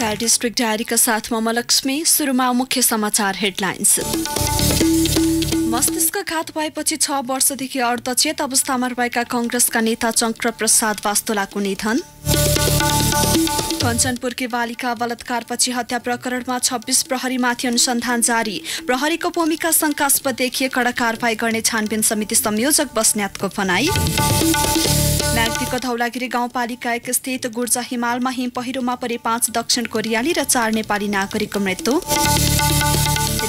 नमस्कार डिस्ट्रिक्ट डायरीका साथमा म लक्ष्मी सुरुमा मुख्य समाचार हेडलाइन्स मस्तिष्क घात भएपछि छ वर्षदेखि अर्धचेत अवस्थामा रहेका कङ्ग्रेसका नेता चङ्क्र प्रसाद वास्तोलाको निधन कञ्चनपुरकी बालिका बलात्कारपछि हत्या प्रकरणमा छब्बिस प्रहरीमाथि अनुसन्धान जारी प्रहरीको भूमिका शङ्कास्पद देखिए कडा कारवाही गर्ने छानबिन समिति संयोजक बस्नेतको भनाई नागरिक धौलागिरी गाउँपालिका एक स्थित गुर्जा हिमालमा हिम पहिरोमा परे पाँच दक्षिण कोरियाली र चार नेपाली नागरिकको मृत्यु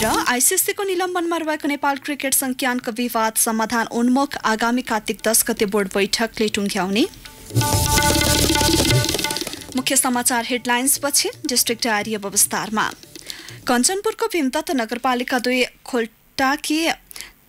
र आइसिसीको निलम्बनमा रहेको नेपाल क्रिकेट संज्ञानको विवाद समाधान उन्मुख आगामी कार्तिक दस गते बोर्ड बैठकले टुङ्ग्याउने मुख्य समाचार हेडलाइन्स पछि डिस्ट्रिक्ट आर्य व्यवस्थामा कञ्चनपुरको भीमदत्त नगरपालिका दुई खोल्टाकी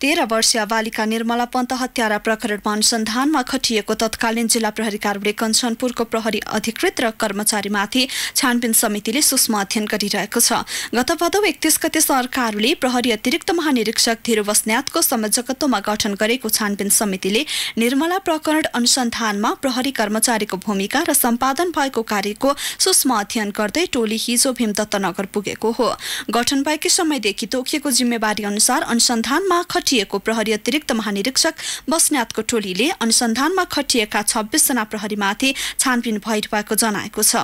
तेह्र वर्षीय बालिका निर्मला पन्त हत्यारा प्रकरणमा अनुसन्धानमा खटिएको तत्कालीन जिल्ला प्रहरी कार्यालय कञ्चनपुरको प्रहरी अधिकृत र कर्मचारीमाथि छानबिन समितिले सूक्ष्म अध्ययन गरिरहेको छ गत भदौ एकतिस गते सरकारले प्रहरी अतिरिक्त महानिरीक्षक धिर बस्न्यातको संयोजकत्वमा गठन गरेको छानबिन समितिले निर्मला प्रकरण अनुसन्धानमा प्रहरी कर्मचारीको भूमिका र सम्पादन भएको कार्यको सूक्ष्म अध्ययन गर्दै टोली हिजो भीमदत्त नगर पुगेको हो गठन भएकै समयदेखि तोकिएको जिम्मेवारी अनुसार अनुसन्धानमा खटिएको खटिएको प्रहरी अतिरिक्त महानिरीक्षक बस्नेतको टोलीले अनुसन्धानमा खटिएका जना प्रहरीमाथि छानबिन भइरहेको जनाएको छ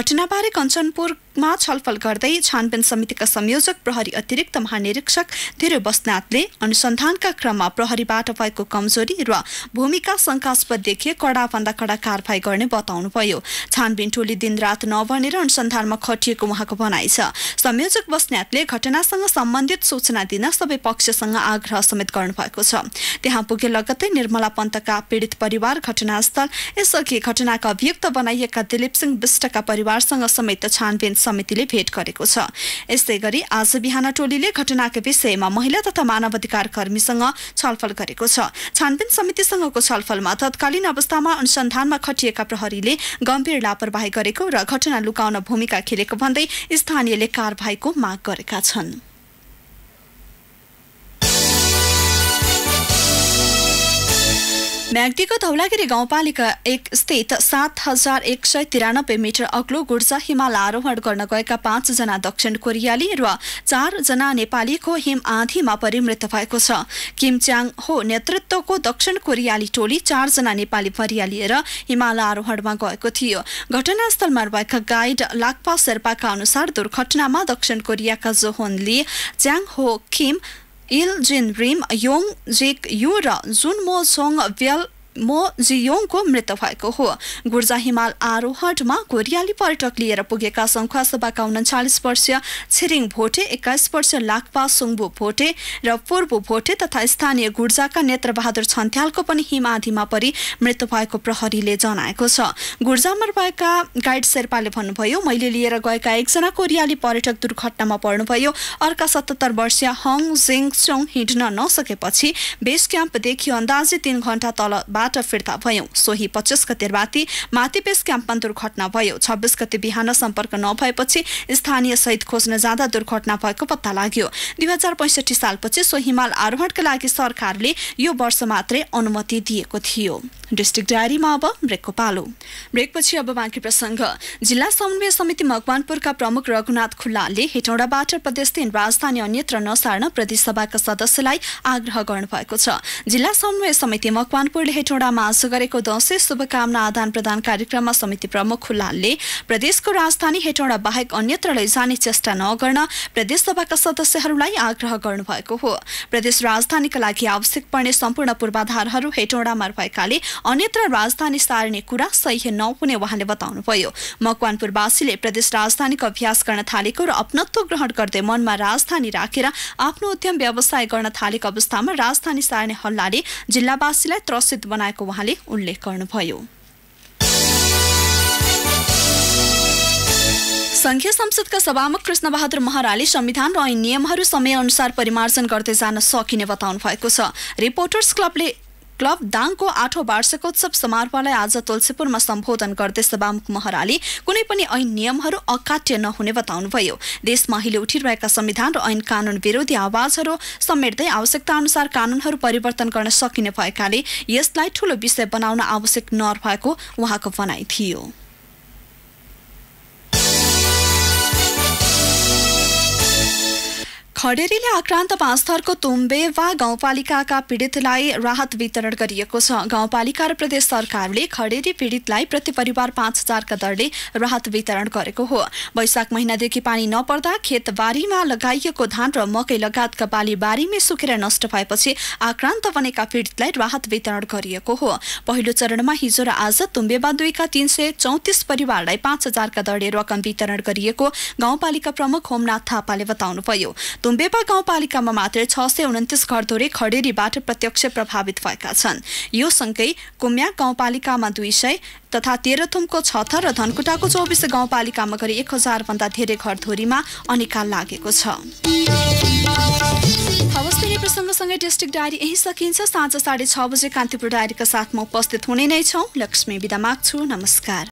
घटनाबारे कञ्चनपुरमा छलफल गर्दै छानबिन समितिका संयोजक प्रहरी अतिरिक्त महानिरीक्षक धेरै बस्नाथले अनुसन्धानका क्रममा प्रहरीबाट भएको कमजोरी र भूमिका शङ्कास्पद देखिए कडाभन्दा कडा कारवाही गर्ने बताउनुभयो छानबिन टोली दिनरात नभनेर अनुसन्धानमा खटिएको उहाँको भनाइ छ संयोजक बस्नेतले घटनासँग सम्बन्धित सूचना दिन सबै पक्षसँग आग्रह समेत गर्नुभएको छ त्यहाँ पुगे लगत्तै निर्मला पन्तका पीडित परिवार घटनास्थल यसअघि घटनाका अभियुक्त बनाइएका दिलीप सिंह विष्टका परिवारसँग समेत छानबिन समितिले भेट गरेको छ यस्तै गरी आज बिहान टोलीले घटनाको विषयमा महिला तथा मानवाधिकार कर्मीसँग छलफल गरेको छ छानबिन समितिसँगको छलफलमा तत्कालीन अवस्थामा अनुसन्धानमा खटिएका प्रहरीले गम्भीर लापरवाही गरेको र घटना लुकाउन भूमिका खेलेको भन्दै स्थानीयले कारवाहीको माग गरेका छन् म्याग्दीको धौलागिरी गाउँपालिका एक स्थित सात हजार एक सय तिरानब्बे मिटर अग्लो गुर्जा हिमाल आरोहण गर्न गएका पाँचजना दक्षिण कोरियाली र चारजना नेपालीको हिम आँधीमा परिमृत भएको छ किम हो नेतृत्वको दक्षिण कोरियाली टोली चारजना नेपाली परिया लिएर हिमाल आरोहणमा गएको थियो घटनास्थलमा रहेका गाइड लाक्पा शेर्पाका अनुसार दुर्घटनामा दक्षिण कोरियाका जोहोन ली च्याङ हो किम Il Jin Rim Yong Jik Yura Sun Mo Song Wel मो जियोङको मृत्यु भएको हो गुर्जा हिमाल आरोहटमा कोरियाली पर्यटक लिएर पुगेका सङ्खुवा सभाका उन्चालिस वर्षीय छिरिङ भोटे एक्काइस वर्षीय लाक्पा सुङ्बु भोटे र पूर्व भोटे तथा स्थानीय गुर्जाका नेत्रबहादुर छन्थ्यालको पनि हिमाधीमा परि मृत्यु भएको प्रहरीले जनाएको छ गुर्जामा रहेका गाइड शेर्पाले भन्नुभयो मैले लिएर गएका एकजना कोरियाली पर्यटक दुर्घटनामा पर्नुभयो अर्का सतहत्तर वर्षीय हङ जिङ चोङ हिँड्न नसकेपछि बेस क्याम्पदेखि अन्दाजी तीन घण्टा तल क्याम्पबाट फिर्ता भयौं सोही पच्चिस गते राति माथिपेस क्याम्पमा दुर्घटना भयो छब्बिस गते बिहान सम्पर्क नभएपछि स्थानीय सहित खोज्न जाँदा दुर्घटना भएको पत्ता लाग्यो दुई हजार पैसठी सालपछि सो हिमाल आरोहणका लागि सरकारले यो वर्ष मात्रै अनुमति दिएको थियो डिस्ट्रिक्ट डायरीमा अब ब्रेकको पालो ब्रेकपछि अब बाँकी प्रसङ्ग जिल्ला समन्वय समिति मकवानपुरका प्रमुख रघुनाथ खुल्लाले हेटौँडाबाट प्रदेशदेखि राजधानी अन्यत्र नसार्न सभाका सदस्यलाई आग्रह गर्नुभएको छ जिल्ला समन्वय समिति मकवानपुरले हेटौँडा टोडामा आज गरेको दसैँ शुभकामना आदान प्रदान कार्यक्रममा समिति प्रमुख खुल्लालले प्रदेशको राजधानी हेटौँडा बाहेक अन्यत्र लैजाने चेष्टा नगर्न प्रदेश सभाका सदस्यहरूलाई आग्रह गर्नुभएको हो प्रदेश राजधानीका लागि आवश्यक पर्ने सम्पूर्ण पूर्वाधारहरू हेटौँडामा भएकाले अन्यत्र राजधानी सार्ने कुरा सह्य नहुने उहाँले बताउनुभयो मकवानपुरवासीले प्रदेश राजधानीको अभ्यास गर्न थालेको र अपनत्व ग्रहण गर्दै मनमा राजधानी राखेर आफ्नो उद्यम व्यवसाय गर्न थालेको अवस्थामा राजधानी सार्ने हल्लाले जिल्लावासीलाई त्रसित बनाए जमाएको उहाँले उल्लेख गर्नुभयो संघीय संसदका सभामुख कृष्णबहादुर महराले संविधान र ऐन नियमहरू समयअनुसार परिमार्जन गर्दै जान सकिने बताउनु भएको छ रिपोर्टर्स क्लबले क्लब दाङको आठौँ वार्षिकोत्सव समारोहलाई आज तुलसीपुरमा सम्बोधन गर्दै सभामुख महराले कुनै पनि ऐन नियमहरू अकाट्य नहुने बताउनुभयो देशमा अहिले उठिरहेका संविधान र ऐन कानुन विरोधी आवाजहरू समेट्दै आवश्यकता अनुसार कानूनहरू परिवर्तन गर्न सकिने भएकाले यसलाई ठूलो विषय बनाउन आवश्यक नभएको उहाँको भनाइ थियो खडेरीले आक्रान्त पाँचथरको तुम्बे वा गाउँपालिकाका पीडितलाई राहत वितरण गरिएको छ गाउँपालिका र प्रदेश सरकारले खडेरी पीडितलाई प्रति परिवार पाँच हजारका दरले राहत वितरण गरेको हो वैशाख महिनादेखि पानी नपर्दा खेतबारीमा लगाइएको धान र मकै लगायतका बाली बारीमै सुकेर नष्ट भएपछि आक्रान्त बनेका पीडितलाई राहत वितरण गरिएको हो पहिलो चरणमा हिजो र आज तुम्बेमा दुईका तीन सय चौतिस परिवारलाई पाँच हजारका दरले रकम वितरण गरिएको गाउँपालिका प्रमुख होमनाथ थापाले बताउनुभयो तुम्बेपा गाउँपालिकामा मात्र छ सय उन्तिस घरधोरी खडेरीबाट प्रत्यक्ष प्रभावित भएका छन् यो सँगै कुम्या गाउँपालिकामा दुई सय तथा तेह्रथुमको थर र धनकुटाको चौबिस गाउँपालिकामा गरी एक भन्दा धेरै घरधोरीमा अनिकाल लागेको छ डिस्ट्रिक्ट डायरी यही सकिन्छ साँझ साढे छ बजे कान्तिपुर डायरीका साथमा उपस्थित हुने नै छौँ लक्ष्मी विदा माग्छु नमस्कार